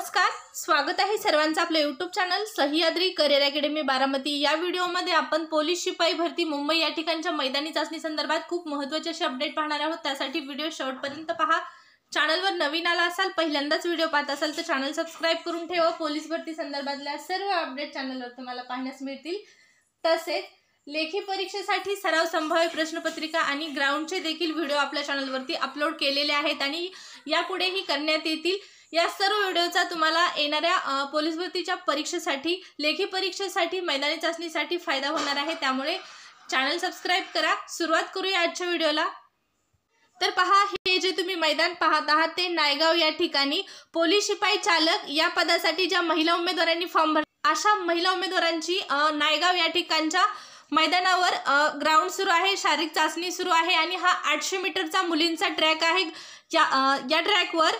नमस्कार स्वागत आहे सर्वांचं आपलं YouTube channel Sahyadri career academy Baramati या व्हिडिओमध्ये आपण पोलीस शिपाई भरती मुंबई या ठिकाणच्या मैदानी चाचणी संदर्भात खूप महत्वाचे असे अपडेट पाहणार आहोत त्यासाठी व्हिडिओ शेवटपर्यंत पहा चॅनलवर नवीन आला असाल पहिल्यांदाच व्हिडिओ पाहत असाल तर चॅनल सबस्क्राईब करून ठेवा पोलीस भरती संदर्भातल्या सर्व अपडेट चॅनलवर तुम्हाला पाहण्यास मिळतील तसेच लेखी परीक्षेसाठी सराव संभाव्य प्रश्नपत्रिका आणि ग्राउंडचे देखील व्हिडिओ आपल्या चॅनलवरती अपलोड केलेले आहेत आणि यापुढेही करण्यात येतील या सर्व व्हिडिओचा तुम्हाला येणाऱ्या पोलीस भरतीच्या परीक्षेसाठी लेखी परीक्षेसाठी मैदानी चाचणीसाठी फायदा होणार आहे त्यामुळे चॅनल सबस्क्राईब करा सुरुवात करूया आजच्या व्हिडिओला तर पहा हे जे तुम्ही मैदान पाहत आहात ते नायगाव या ठिकाणी पोलीस शिपाई चालक या पदासाठी ज्या महिला उमेदवारांनी फॉर्म भर अशा महिला उमेदवारांची नायगाव या ठिकाणच्या मैदानावर ग्राउंड सुरू आहे शारीरिक चाचणी सुरू आहे आणि हा आठशे मीटरचा मुलींचा ट्रॅक आहे या, या ट्रॅकवर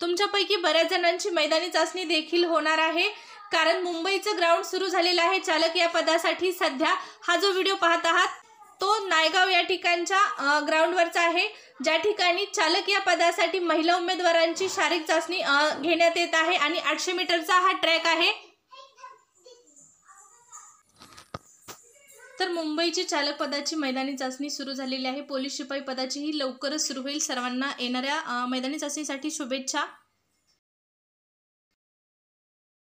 तुमच्यापैकी बऱ्याच जणांची मैदानी चाचणी देखील होणार आहे कारण मुंबईचं ग्राउंड सुरू झालेलं आहे चालक या पदासाठी सध्या हा जो व्हिडिओ पाहत आहात तो नायगाव या ठिकाणच्या ग्राउंडवरचा आहे ज्या ठिकाणी चालक या पदासाठी महिला उमेदवारांची शारीरिक चाचणी घेण्यात येत आहे आणि आठशे मीटरचा हा ट्रॅक आहे तर मुंबईची चालक पदाची मैदानी चाचणी सुरू झालेली आहे पोलीस शिपाई पदाचीही लवकरच सुरू होईल सर्वांना येणाऱ्या मैदानी चाचणीसाठी शुभेच्छा